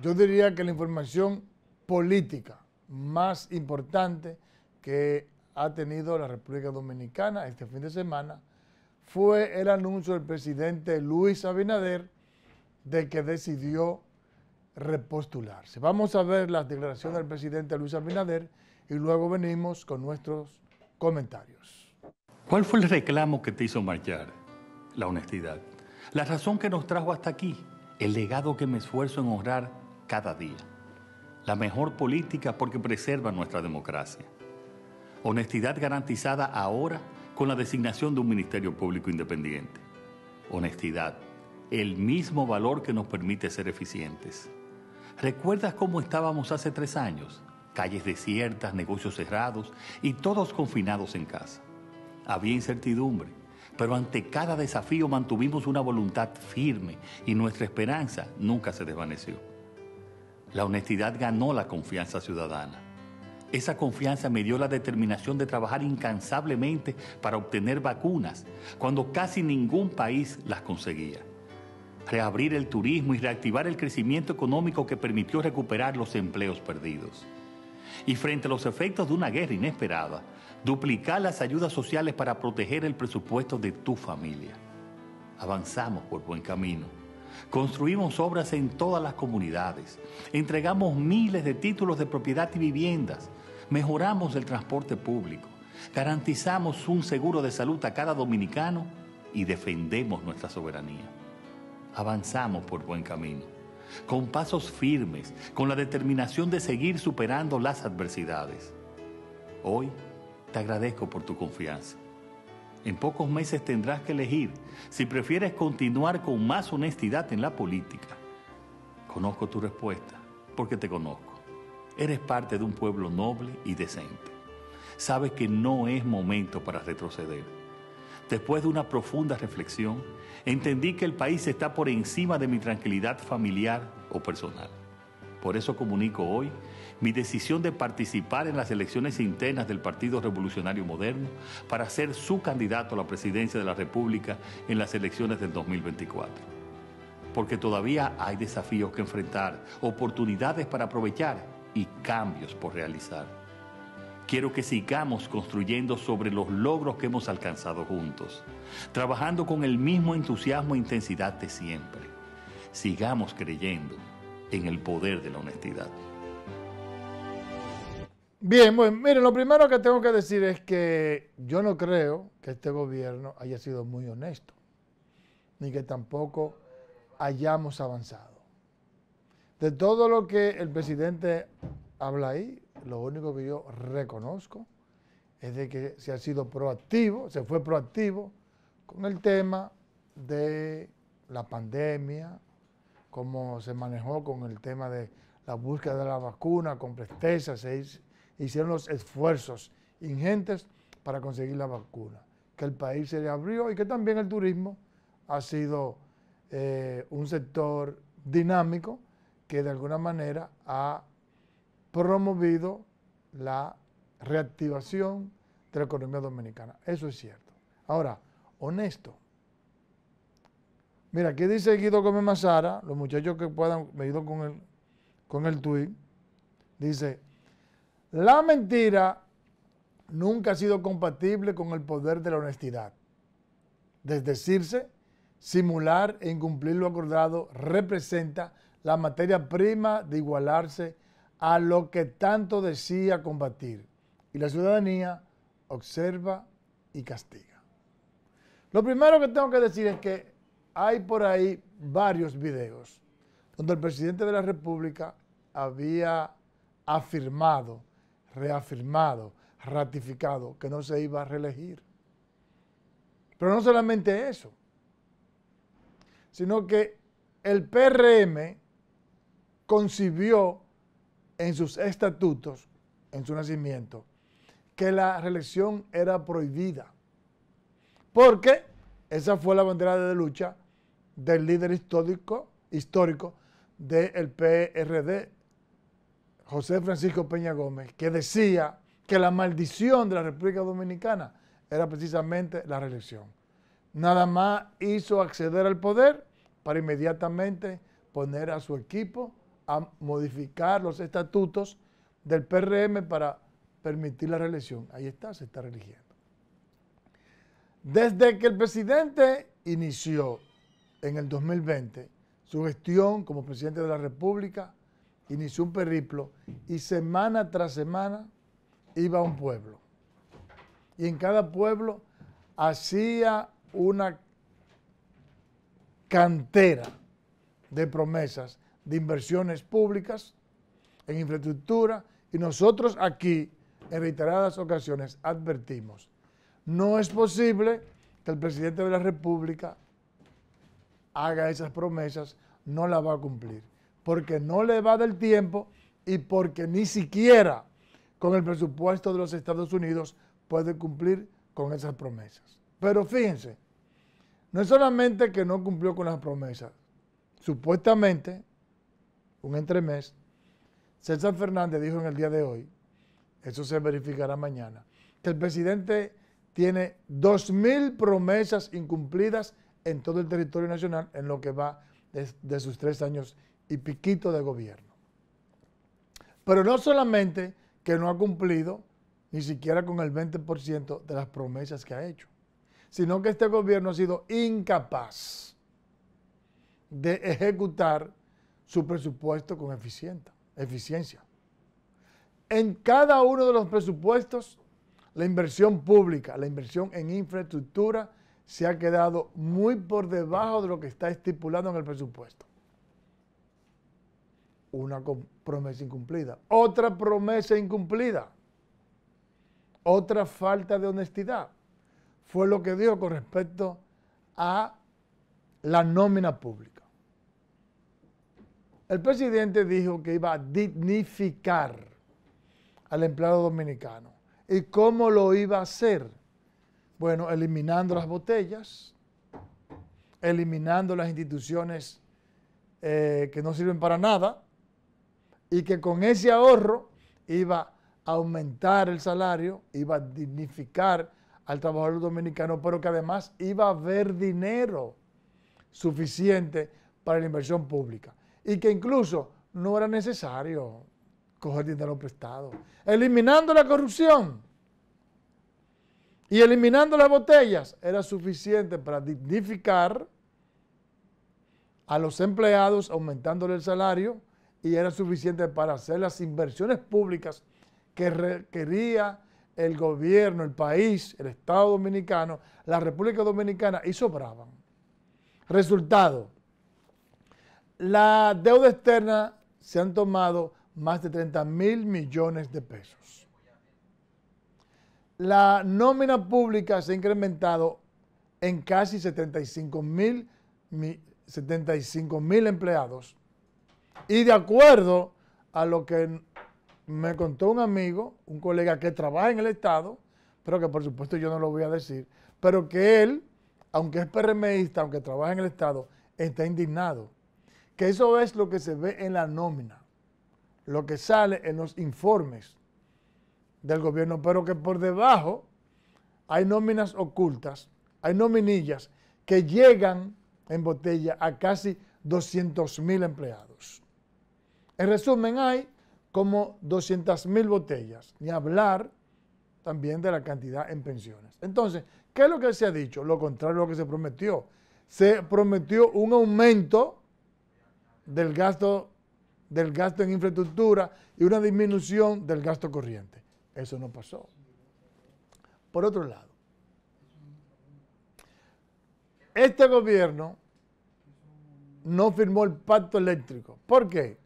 Yo diría que la información política más importante que ha tenido la República Dominicana este fin de semana fue el anuncio del presidente Luis Abinader de que decidió repostularse. Vamos a ver las declaraciones del presidente Luis Abinader y luego venimos con nuestros comentarios. ¿Cuál fue el reclamo que te hizo marchar? La honestidad. La razón que nos trajo hasta aquí, el legado que me esfuerzo en honrar cada día. La mejor política porque preserva nuestra democracia. Honestidad garantizada ahora con la designación de un Ministerio Público Independiente. Honestidad, el mismo valor que nos permite ser eficientes. ¿Recuerdas cómo estábamos hace tres años? Calles desiertas, negocios cerrados y todos confinados en casa. Había incertidumbre, pero ante cada desafío mantuvimos una voluntad firme y nuestra esperanza nunca se desvaneció. La honestidad ganó la confianza ciudadana. Esa confianza me dio la determinación de trabajar incansablemente para obtener vacunas cuando casi ningún país las conseguía. Reabrir el turismo y reactivar el crecimiento económico que permitió recuperar los empleos perdidos. Y frente a los efectos de una guerra inesperada, duplicar las ayudas sociales para proteger el presupuesto de tu familia. Avanzamos por buen camino Construimos obras en todas las comunidades. Entregamos miles de títulos de propiedad y viviendas. Mejoramos el transporte público. Garantizamos un seguro de salud a cada dominicano y defendemos nuestra soberanía. Avanzamos por buen camino, con pasos firmes, con la determinación de seguir superando las adversidades. Hoy te agradezco por tu confianza en pocos meses tendrás que elegir si prefieres continuar con más honestidad en la política. Conozco tu respuesta, porque te conozco. Eres parte de un pueblo noble y decente. Sabes que no es momento para retroceder. Después de una profunda reflexión, entendí que el país está por encima de mi tranquilidad familiar o personal. Por eso comunico hoy mi decisión de participar en las elecciones internas del Partido Revolucionario Moderno para ser su candidato a la presidencia de la República en las elecciones del 2024. Porque todavía hay desafíos que enfrentar, oportunidades para aprovechar y cambios por realizar. Quiero que sigamos construyendo sobre los logros que hemos alcanzado juntos, trabajando con el mismo entusiasmo e intensidad de siempre. Sigamos creyendo en el poder de la honestidad. Bien, bueno, miren, lo primero que tengo que decir es que yo no creo que este gobierno haya sido muy honesto, ni que tampoco hayamos avanzado. De todo lo que el presidente habla ahí, lo único que yo reconozco es de que se ha sido proactivo, se fue proactivo con el tema de la pandemia, cómo se manejó con el tema de la búsqueda de la vacuna, con presteza, se hicieron los esfuerzos ingentes para conseguir la vacuna, que el país se le abrió y que también el turismo ha sido eh, un sector dinámico que de alguna manera ha promovido la reactivación de la economía dominicana. Eso es cierto. Ahora, honesto, Mira, aquí dice Guido Gómez Mazara, los muchachos que puedan, me ido con el, con el tuit, dice, la mentira nunca ha sido compatible con el poder de la honestidad. Desdecirse, simular e incumplir lo acordado representa la materia prima de igualarse a lo que tanto decía combatir. Y la ciudadanía observa y castiga. Lo primero que tengo que decir es que hay por ahí varios videos donde el presidente de la República había afirmado, reafirmado, ratificado que no se iba a reelegir. Pero no solamente eso, sino que el PRM concibió en sus estatutos, en su nacimiento, que la reelección era prohibida. Porque esa fue la bandera de lucha del líder histórico, histórico del PRD, José Francisco Peña Gómez, que decía que la maldición de la República Dominicana era precisamente la reelección. Nada más hizo acceder al poder para inmediatamente poner a su equipo a modificar los estatutos del PRM para permitir la reelección. Ahí está, se está religiendo. Desde que el presidente inició en el 2020, su gestión como presidente de la República inició un periplo y semana tras semana iba a un pueblo. Y en cada pueblo hacía una cantera de promesas, de inversiones públicas en infraestructura y nosotros aquí en reiteradas ocasiones advertimos, no es posible que el presidente de la República haga esas promesas, no las va a cumplir. Porque no le va del tiempo y porque ni siquiera con el presupuesto de los Estados Unidos puede cumplir con esas promesas. Pero fíjense, no es solamente que no cumplió con las promesas. Supuestamente, un entremés, César Fernández dijo en el día de hoy, eso se verificará mañana, que el presidente tiene 2.000 promesas incumplidas en todo el territorio nacional en lo que va de, sus tres años y piquito de gobierno. Pero no solamente que no ha cumplido ni siquiera con el 20% de las promesas que ha hecho, sino que este gobierno ha sido incapaz de ejecutar su presupuesto con eficiencia. En cada uno de los presupuestos, la inversión pública, la inversión en infraestructura, se ha quedado muy por debajo de lo que está estipulado en el presupuesto. Una promesa incumplida. Otra promesa incumplida. Otra falta de honestidad. Fue lo que dijo con respecto a la nómina pública. El presidente dijo que iba a dignificar al empleado dominicano. ¿Y cómo lo iba a hacer? Bueno, eliminando las botellas, eliminando las instituciones eh, que no sirven para nada y que con ese ahorro iba a aumentar el salario, iba a dignificar al trabajador dominicano, pero que además iba a haber dinero suficiente para la inversión pública y que incluso no era necesario coger dinero prestado, eliminando la corrupción y eliminando las botellas era suficiente para dignificar a los empleados, aumentándole el salario, y era suficiente para hacer las inversiones públicas que requería el gobierno, el país, el Estado Dominicano, la República Dominicana, y sobraban. Resultado, la deuda externa se han tomado más de 30 mil millones de pesos la nómina pública se ha incrementado en casi 75 mil empleados. Y de acuerdo a lo que me contó un amigo, un colega que trabaja en el Estado, pero que por supuesto yo no lo voy a decir, pero que él, aunque es PRMista, aunque trabaja en el Estado, está indignado. Que eso es lo que se ve en la nómina, lo que sale en los informes del gobierno, pero que por debajo hay nóminas ocultas, hay nominillas que llegan en botella a casi 200 mil empleados. En resumen, hay como 200 mil botellas, ni hablar también de la cantidad en pensiones. Entonces, ¿qué es lo que se ha dicho? Lo contrario a lo que se prometió. Se prometió un aumento del gasto, del gasto en infraestructura y una disminución del gasto corriente. Eso no pasó. Por otro lado, este gobierno no firmó el pacto eléctrico. ¿Por qué?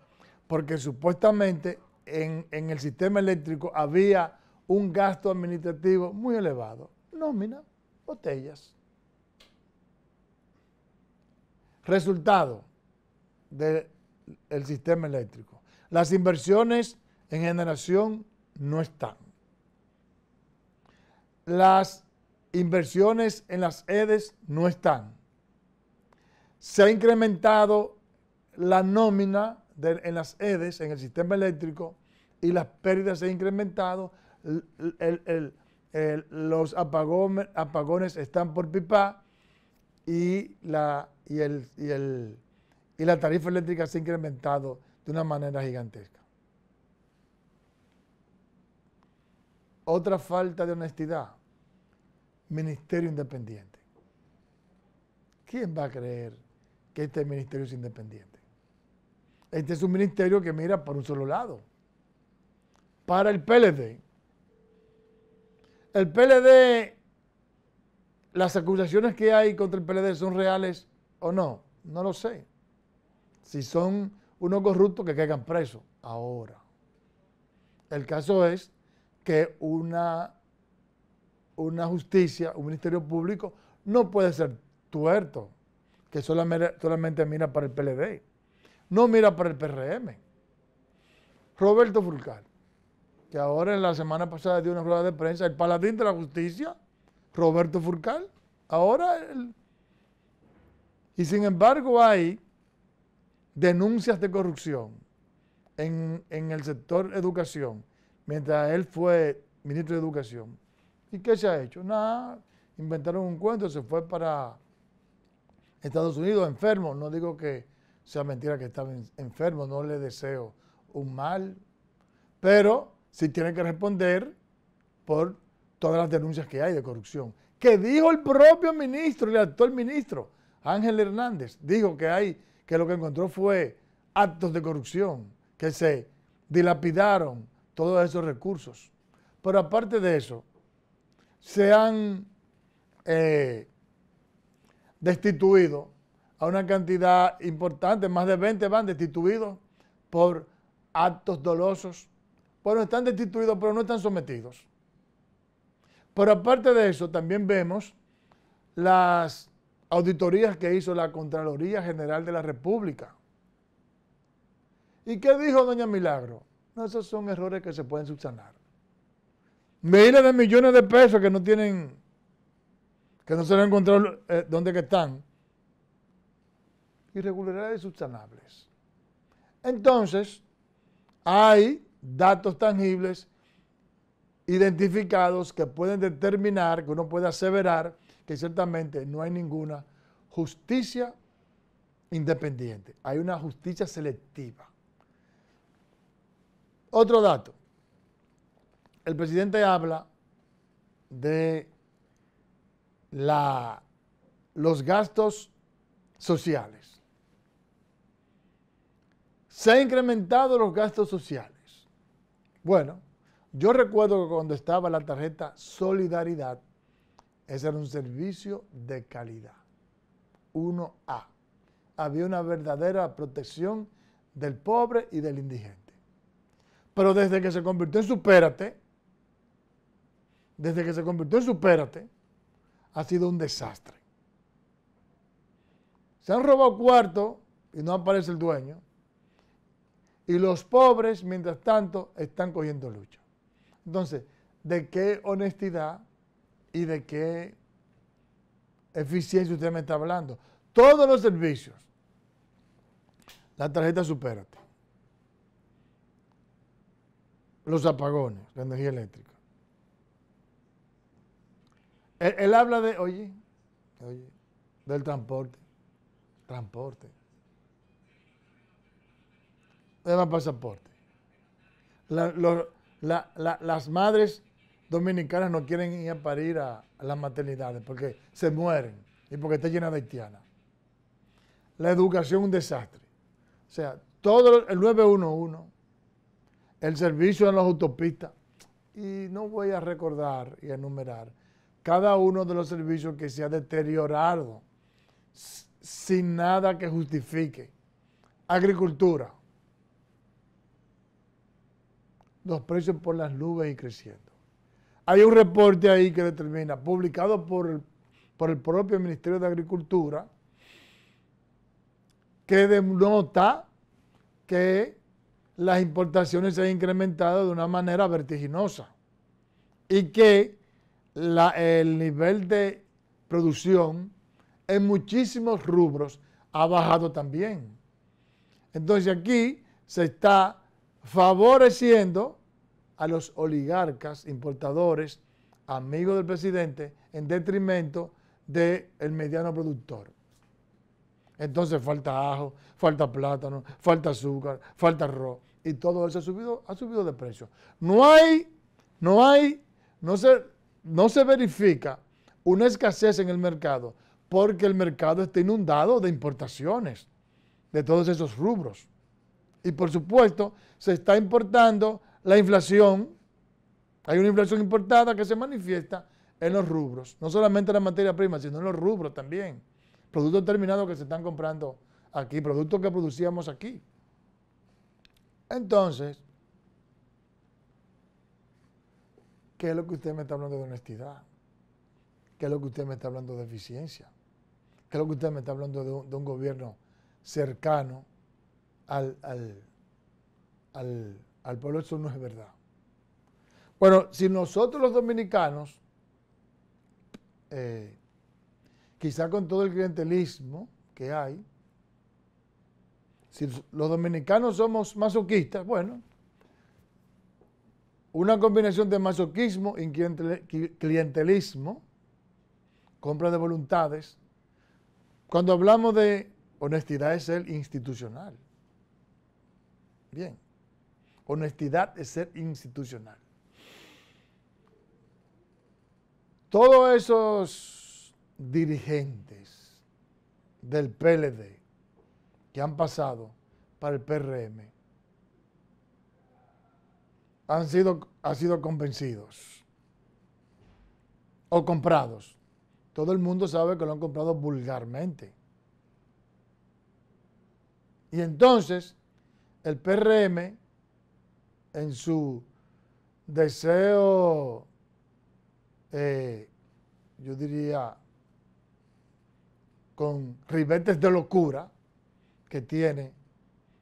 Porque supuestamente en, el sistema eléctrico había un gasto administrativo muy elevado. Nómina, botellas. Resultado del sistema eléctrico. Las inversiones en generación no están. Las inversiones en las EDES no están. Se ha incrementado la nómina en las EDES, en el sistema eléctrico, y las pérdidas se han incrementado. los apagones están por pipa y la, y, y la tarifa eléctrica se ha incrementado de una manera gigantesca. Otra falta de honestidad, ministerio independiente. ¿Quién va a creer que este ministerio es independiente? Este es un ministerio que mira por un solo lado, para el PLD. El PLD, las acusaciones que hay contra el PLD son reales o no, no lo sé. Si son unos corruptos que caigan presos, ahora. El caso es que una, una justicia, un ministerio público, no puede ser tuerto, que solamente, mira para el PLD, no mira para el PRM. Roberto Furcal, que ahora en la semana pasada dio una rueda de prensa, el paladín de la justicia, Roberto Furcal, ahora él y sin embargo hay denuncias de corrupción en, en el sector educación mientras él fue ministro de Educación. ¿Y qué se ha hecho? Nada, inventaron un cuento, se fue para Estados Unidos enfermo. No digo que sea mentira que estaba enfermo, no le deseo un mal, pero sí tiene que responder por todas las denuncias que hay de corrupción. ¿Qué dijo el propio ministro, el actual ministro, Ángel Hernández, dijo que hay, que lo que encontró fue actos de corrupción, que se dilapidaron todos esos recursos. Pero aparte de eso, se han eh, destituido a una cantidad importante, más de 20 van destituidos por actos dolosos. Bueno, están destituidos, pero no están sometidos. Pero aparte de eso, también vemos las auditorías que hizo la Contraloría General de la República. ¿Y qué dijo doña Milagro? No, esos son errores que se pueden subsanar. Miles de millones de pesos que no tienen, que no se han encontrado eh, donde dónde que están. Irregularidades subsanables. Entonces, hay datos tangibles identificados que pueden determinar, que uno puede aseverar que ciertamente no hay ninguna justicia independiente. Hay una justicia selectiva. Otro dato. El presidente habla de la, los gastos sociales. Se han incrementado los gastos sociales. Bueno, yo recuerdo que cuando estaba la tarjeta Solidaridad, ese era un servicio de calidad. 1A. Había una verdadera protección del pobre y del indigente. Pero desde que se convirtió en Supérate, desde que se convirtió en Supérate, ha sido un desastre. Se han robado cuarto y no aparece el dueño. Y los pobres, mientras tanto, están cogiendo lucha. Entonces, ¿de qué honestidad y de qué eficiencia usted me está hablando? Todos los servicios. La tarjeta supérate los apagones, la energía eléctrica. Él, habla de, oye, del transporte. Transporte. los pasaporte. las madres dominicanas no quieren ir a parir a, las maternidades porque se mueren y porque está llena de haitianas. La educación un desastre. O sea, todo el 911 el servicio en las autopistas. Y no voy a recordar y enumerar cada uno de los servicios que se ha deteriorado sin nada que justifique. Agricultura. Los precios por las nubes y creciendo. Hay un reporte ahí que determina, publicado por el, por el propio Ministerio de Agricultura, que denota que las importaciones se han incrementado de una manera vertiginosa y que el nivel de producción en muchísimos rubros ha bajado también. Entonces aquí se está favoreciendo a los oligarcas, importadores, amigos del presidente, en detrimento del mediano productor. Entonces falta ajo, falta plátano, falta azúcar, falta arroz y todo eso ha subido, ha subido de precio. No hay, no hay, no se, no se verifica una escasez en el mercado porque el mercado está inundado de importaciones de todos esos rubros. Y por supuesto, se está importando la inflación. Hay una inflación importada que se manifiesta en los rubros, no solamente en la materia prima, sino en los rubros también. Productos terminados que se están comprando aquí, productos que producíamos aquí. Entonces, ¿qué es lo que usted me está hablando de honestidad? ¿Qué es lo que usted me está hablando de eficiencia? ¿Qué es lo que usted me está hablando de un, gobierno cercano al, pueblo? Eso no es verdad. Bueno, si nosotros los dominicanos, eh, quizá con todo el clientelismo que hay, si los dominicanos somos masoquistas, bueno, una combinación de masoquismo y clientelismo, compra de voluntades. Cuando hablamos de honestidad es ser institucional. Bien, honestidad es ser institucional. Todos esos dirigentes del PLD, que han pasado para el PRM han sido, sido convencidos o comprados. Todo el mundo sabe que lo han comprado vulgarmente. Y entonces el PRM, en su deseo, eh, yo diría, con ribetes de locura, que tiene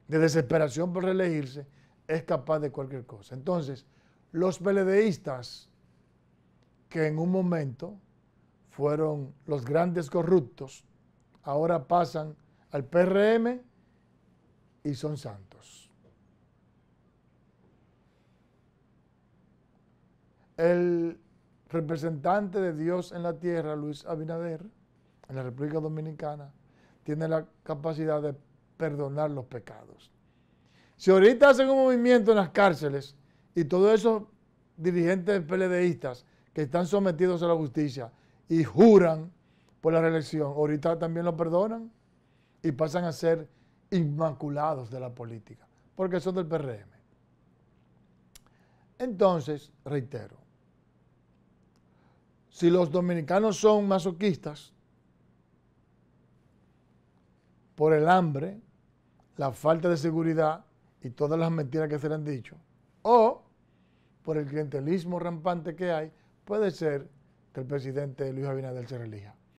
de desesperación por reelegirse es capaz de cualquier cosa. Entonces, los peledeístas que en un momento fueron los grandes corruptos, ahora pasan al PRM y son santos. El representante de Dios en la tierra, Luis Abinader, en la República Dominicana, tiene la capacidad de perdonar los pecados. Si ahorita hacen un movimiento en las cárceles y todos esos dirigentes PLDistas que están sometidos a la justicia y juran por la reelección, ahorita también lo perdonan y pasan a ser inmaculados de la política, porque son del PRM. Entonces, reitero, si los dominicanos son masoquistas por el hambre, la falta de seguridad y todas las mentiras que se le han dicho, o por el clientelismo rampante que hay, puede ser que el presidente Luis Abinader se relija.